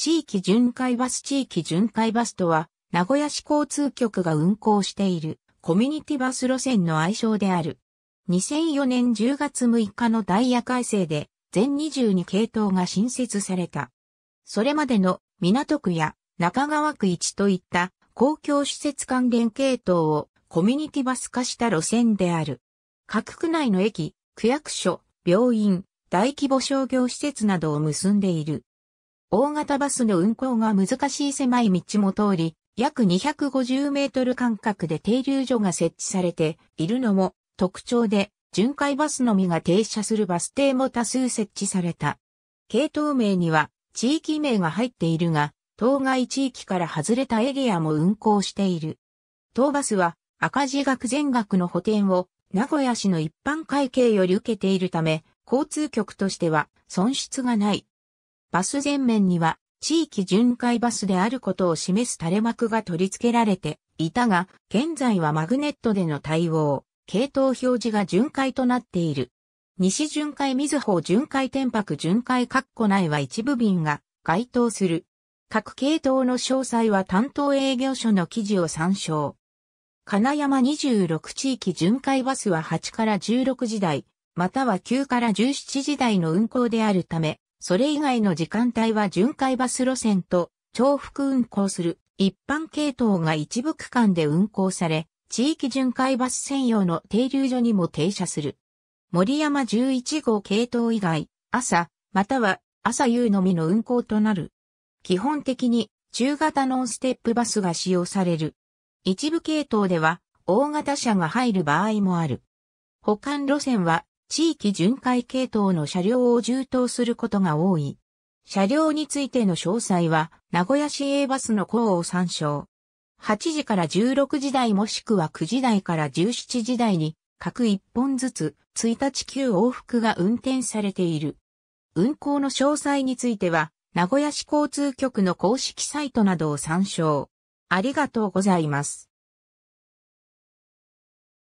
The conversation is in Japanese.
地域巡回バス地域巡回バスとは、名古屋市交通局が運行しているコミュニティバス路線の愛称である。2004年10月6日のダイヤ改正で全22系統が新設された。それまでの港区や中川区1といった公共施設関連系統をコミュニティバス化した路線である。各区内の駅、区役所、病院、大規模商業施設などを結んでいる。大型バスの運行が難しい狭い道も通り、約250メートル間隔で停留所が設置されているのも特徴で、巡回バスのみが停車するバス停も多数設置された。系統名には地域名が入っているが、当該地域から外れたエリアも運行している。当バスは赤字額全額の補填を名古屋市の一般会計より受けているため、交通局としては損失がない。バス前面には地域巡回バスであることを示す垂れ幕が取り付けられていたが、現在はマグネットでの対応、系統表示が巡回となっている。西巡回水穂巡回天白巡回括弧内は一部便が該当する。各系統の詳細は担当営業所の記事を参照。金山26地域巡回バスは8から16時台、または9から17時台の運行であるため、それ以外の時間帯は巡回バス路線と重複運行する一般系統が一部区間で運行され、地域巡回バス専用の停留所にも停車する。森山11号系統以外、朝、または朝夕のみの運行となる。基本的に中型ノンステップバスが使用される。一部系統では大型車が入る場合もある。保管路線は地域巡回系統の車両を充当することが多い。車両についての詳細は、名古屋市営バスの項を参照。8時から16時台もしくは9時台から17時台に、各1本ずつ、1日9往復が運転されている。運行の詳細については、名古屋市交通局の公式サイトなどを参照。ありがとうございます。